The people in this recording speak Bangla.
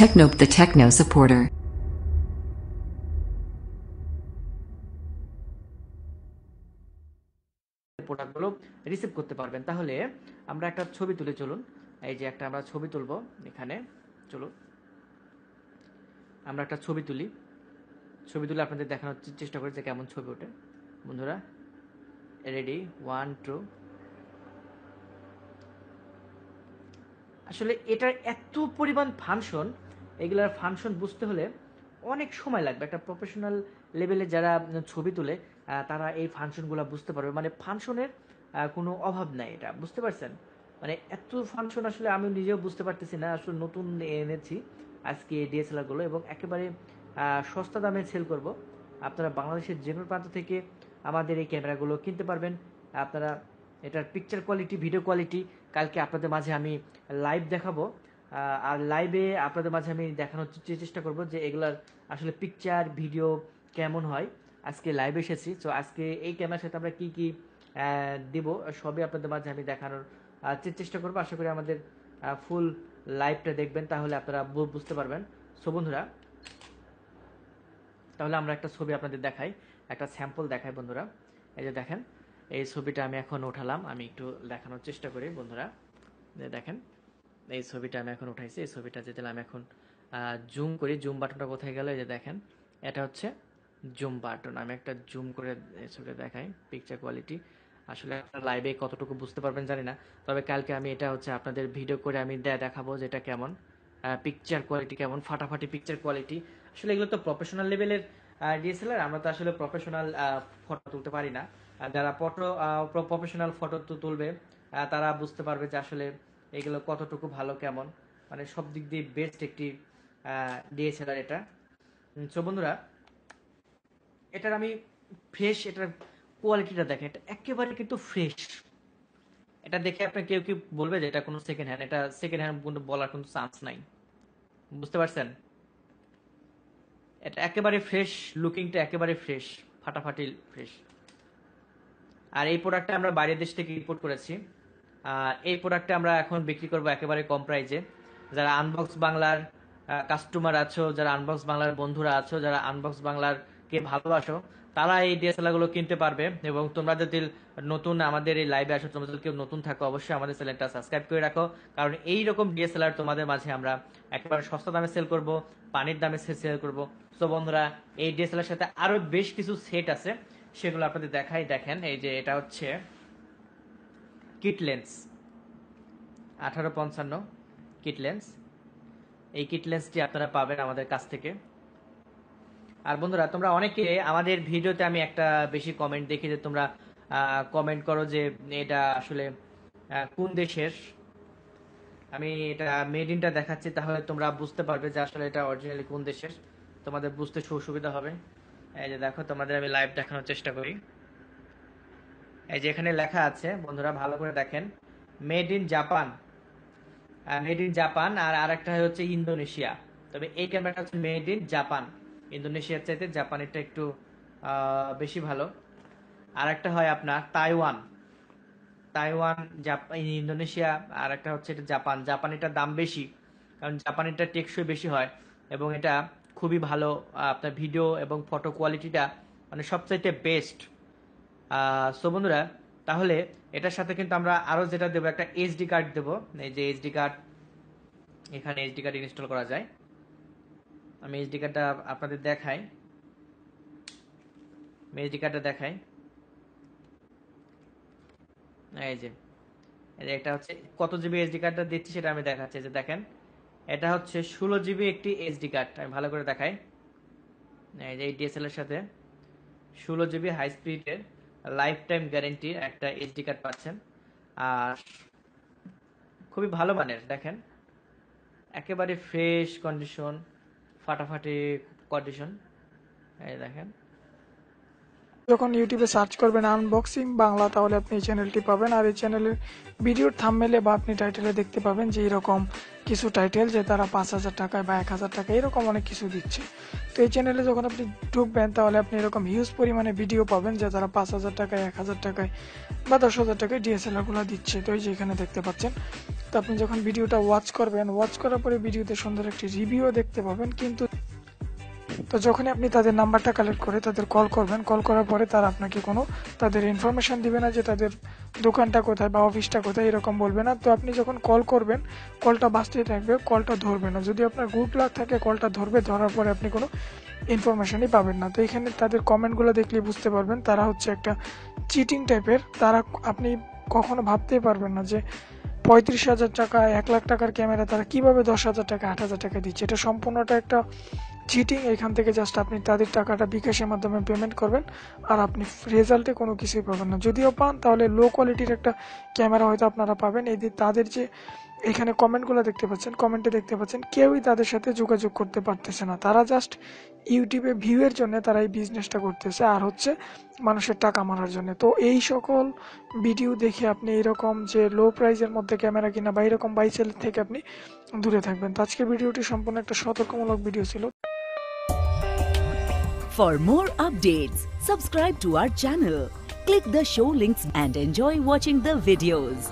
Technope the Techno Supporter. প্রোডাক্টগুলো রিসিভ করতে পারবেন তাহলে আমরা একটা ছবি তুলে চলুন এই যে একটা আমরা ছবি তুলব এখানে চলুন আমরা একটা ছবি তুলি ছবি তুলে আপনাদের দেখানোর চেষ্টা করি যে কেমন ছবি ওঠে বন্ধুরা রেডি ওয়ান টু আসলে এটার এত পরিমাণ ফাংশন এগুলার ফাংশন বুঝতে হলে অনেক সময় লাগবে একটা প্রফেশনাল লেভেলে যারা ছবি তোলে তারা এই ফাংশনগুলো বুঝতে পারবে মানে ফাংশনের কোনো অভাব নাই এটা বুঝতে পারছেন মানে এত ফাংশন আসলে আমি নিজেও বুঝতে পারতেছি না আসলে নতুন এনেছি আজকে ডিএসএলআরগুলো এবং একেবারে সস্তা দামে সেল করব আপনারা বাংলাদেশের যে কোনো প্রান্ত থেকে আমাদের এই ক্যামেরাগুলো কিনতে পারবেন আপনারা এটার পিকচার কোয়ালিটি ভিডিও কোয়ালিটি কালকে আপনাদের মাঝে আমি লাইভ দেখাবো আর লাইভে আপনাদের মাঝে আমি দেখানোর চেষ্টা করব যে এগুলার আসলে পিকচার ভিডিও কেমন হয় আজকে লাইভে এসেছি তো আজকে এই ক্যামেরার সাথে আমরা কি কি দিব সবই আপনাদের মাঝে আমি দেখানোর চেষ্টা করব আশা করি আমাদের ফুল লাইভটা দেখবেন তাহলে আপনারা বুঝতে পারবেন সো বন্ধুরা তাহলে আমরা একটা ছবি আপনাদের দেখাই একটা স্যাম্পল দেখাই বন্ধুরা এই যে দেখেন এই ছবিটা আমি এখন ওঠালাম আমি একটু দেখানোর চেষ্টা করি বন্ধুরা দেখেন এই ছবিটা আমি এখন উঠাইছি এই ছবিটা যে আমি এখন জুম করি জুম বাটনটা কোথায় গেল এই যে দেখেন এটা হচ্ছে জুম বাটন আমি একটা জুম করে ছবিটা দেখাই পিকচার কোয়ালিটি আসলে আপনারা লাইভে কতটুকু বুঝতে পারবেন জানি না তবে কালকে আমি এটা হচ্ছে আপনাদের ভিডিও করে আমি দেখাবো যে এটা কেমন পিকচার কোয়ালিটি কেমন ফাটাফাটি পিকচার কোয়ালিটি আসলে এগুলো তো প্রফেশনাল লেভেলের ডিএসএলআর আমরা তো আসলে প্রফেশনাল ফটো তুলতে পারি না যারা ফটো প্রফেশনাল ফটো তো তুলবে তারা বুঝতে পারবে যে আসলে এগুলো কতটুকু ভালো কেমন মানে সব দিক দিয়ে বেস্ট একটি ডিএসএলআর এটা সো বন্ধুরা এটার আমি ফ্রেশ এটার কোয়ালিটিটা দেখেন এটা একেবারে কিন্তু ফ্রেশ এটা দেখে আপনি কেউ কি বলবে যে এটা কোনো সেকেন্ড হ্যান্ড এটা সেকেন্ড হ্যান্ড কোনো বলার কোনো চান্স নাই বুঝতে পারছেন এটা একেবারে ফ্রেশ লুকিংটা একেবারে ফ্রেশ ফাটাফাটি ফ্রেশ আর এই প্রোডাক্টটা আমরা বাইরের দেশ থেকে ইম্পোর্ট করেছি এই প্রোডাক্টটা আমরা এখন বিক্রি করব একেবারে কম প্রাইজে যারা আনবক্স বাংলার কাস্টমার আছো যারা আনবক্স বাংলার বন্ধুরা আছো যারা আনবক্স বাংলার কে ভালোবাসো তারা এই গুলো কিনতে পারবে এবং তোমরা যদি নতুন আমাদের এই লাইভে আসো তোমরা যদি কেউ নতুন থাকো অবশ্যই আমাদের চ্যানেলটা সাবস্ক্রাইব করে রাখো কারণ এই রকম ডিএসএলআর তোমাদের মাঝে আমরা একেবারে সস্তা দামে সেল করব পানির দামে সেল করব তো বন্ধুরা এই ডিএসএলআর সাথে আরো বেশ কিছু সেট আছে সেগুলো আপনাদের দেখাই দেখেন এই যে এটা হচ্ছে কিট লেন্স আঠারো পঞ্চান্ন কিট লেন্স এই কিট লেন্সটি আপনারা পাবেন আমাদের কাছ থেকে আর বন্ধুরা তোমরা অনেকে আমাদের ভিডিওতে আমি একটা বেশি কমেন্ট দেখি যে তোমরা কমেন্ট করো যে এটা আসলে কোন দেশের আমি এটা মেড ইনটা দেখাচ্ছি তাহলে তোমরা বুঝতে পারবে যে আসলে এটা অরিজিনালি কোন দেশের তোমাদের বুঝতে সুবিধা হবে এই যে দেখো তোমাদের আমি লাইভ দেখানোর চেষ্টা করি এই যে এখানে লেখা আছে বন্ধুরা ভালো করে দেখেন made in Japan made in Japan আর আরেকটা হচ্ছে ইন্দোনেশিয়া তবে এই ক্যামেরাটা হচ্ছে মেড ইন জাপান ইন্দোনেশিয়ার চাইতে জাপানিটা একটু বেশি ভালো আর একটা হয় আপনার তাইওয়ান তাইওয়ান ইন্দোনেশিয়া আর একটা হচ্ছে এটা জাপান জাপান এটার দাম বেশি কারণ জাপান এটা টেকসই বেশি হয় এবং এটা খুবই ভালো আপনার ভিডিও এবং ফটো কোয়ালিটিটা মানে সবচাইতে বেস্ট সো বন্ধুরা তাহলে এটার সাথে কিন্তু আমরা আরও যেটা দেবো একটা এইচডি কার্ড দেবো এই যে এইচডি কার্ড এখানে এইচডি কার্ড ইনস্টল করা যায় আমি এইচডি কার্ডটা আপনাদের দেখাই আমি এইচডি কার্ডটা দেখাই এই যে এটা হচ্ছে কত জিবি এইচডি কার্ডটা দিচ্ছি সেটা আমি দেখাচ্ছি যে দেখেন এটা হচ্ছে ষোলো জিবি একটি এইচডি কার্ড আমি ভালো করে দেখাই এই যে এই ডিএসএল এর সাথে ষোলো জিবি হাই স্পিডের লাইফ টাইম গ্যারেন্টির একটা এসডি কার্ড পাচ্ছেন আর খুবই ভালো মানের দেখেন একেবারে ফ্রেশ কন্ডিশন ফাটাফাটি কন্ডিশন এই দেখেন যখন ইউটিউবে সার্চ করবেন আনবক্সিং বাংলা তাহলে আপনি এই চ্যানেলটি পাবেন আর এই চ্যানেলের ভিডিওর থামমেলে বা আপনি টাইটেলে দেখতে পাবেন যে এরকম কিছু টাইটেল যে তারা পাঁচ হাজার টাকায় বা এক হাজার টাকা এরকম অনেক কিছু দিচ্ছে তো এই চ্যানেলে যখন আপনি ঢুকবেন তাহলে আপনি এরকম হিউজ পরিমাণে ভিডিও পাবেন যে তারা পাঁচ হাজার টাকায় এক হাজার টাকায় বা দশ হাজার টাকায় ডিএসএলআরগুলো দিচ্ছে তো এই যে এখানে দেখতে পাচ্ছেন তো আপনি যখন ভিডিওটা ওয়াচ করবেন ওয়াচ করার পরে ভিডিওতে সুন্দর একটি রিভিউ দেখতে পাবেন কিন্তু তো যখনই আপনি তাদের নাম্বারটা কালেক্ট করে তাদের কল করবেন কল করার পরে তারা আপনাকে কোনো তাদের ইনফরমেশান দিবে না যে তাদের দোকানটা কোথায় বা অফিসটা কোথায় এরকম বলবে না তো আপনি যখন কল করবেন কলটা বাঁচতেই থাকবে কলটা ধরবে না যদি আপনার গ্রুপ লাগ থাকে কলটা ধরবে ধরার পরে আপনি কোনো ইনফরমেশনই পাবেন না তো এখানে তাদের কমেন্টগুলো দেখলে বুঝতে পারবেন তারা হচ্ছে একটা চিটিং টাইপের তারা আপনি কখনো ভাবতেই পারবেন না যে পঁয়ত্রিশ হাজার টাকা এক লাখ টাকার ক্যামেরা তারা কিভাবে দশ হাজার টাকা আট হাজার টাকা দিচ্ছে এটা সম্পূর্ণটা একটা চিটিং এখান থেকে জাস্ট আপনি তাদের টাকাটা বিকাশের মাধ্যমে পেমেন্ট করবেন আর আপনি রেজাল্টে কোনো কিছুই পাবেন না যদিও পান তাহলে লো কোয়ালিটির একটা ক্যামেরা হয়তো আপনারা পাবেন এই তাদের যে এখানে কমেন্টগুলো দেখতে পাচ্ছেন কমেন্টে দেখতে পাচ্ছেন কেউই তাদের সাথে যোগাযোগ করতে পারতেছে না তারা জাস্ট ইউটিউবে ভিউয়ের জন্য তারা এই বিজনেসটা করতেছে আর হচ্ছে মানুষের টাকা মারার জন্য তো এই সকল ভিডিও দেখে আপনি এরকম যে লো প্রাইজের মধ্যে ক্যামেরা কিনা বা এরকম বাইসেল থেকে আপনি দূরে থাকবেন তো আজকের ভিডিওটি সম্পূর্ণ একটা সতর্কমূলক ভিডিও ছিল For more updates, subscribe to our channel, click the show links and enjoy watching the videos.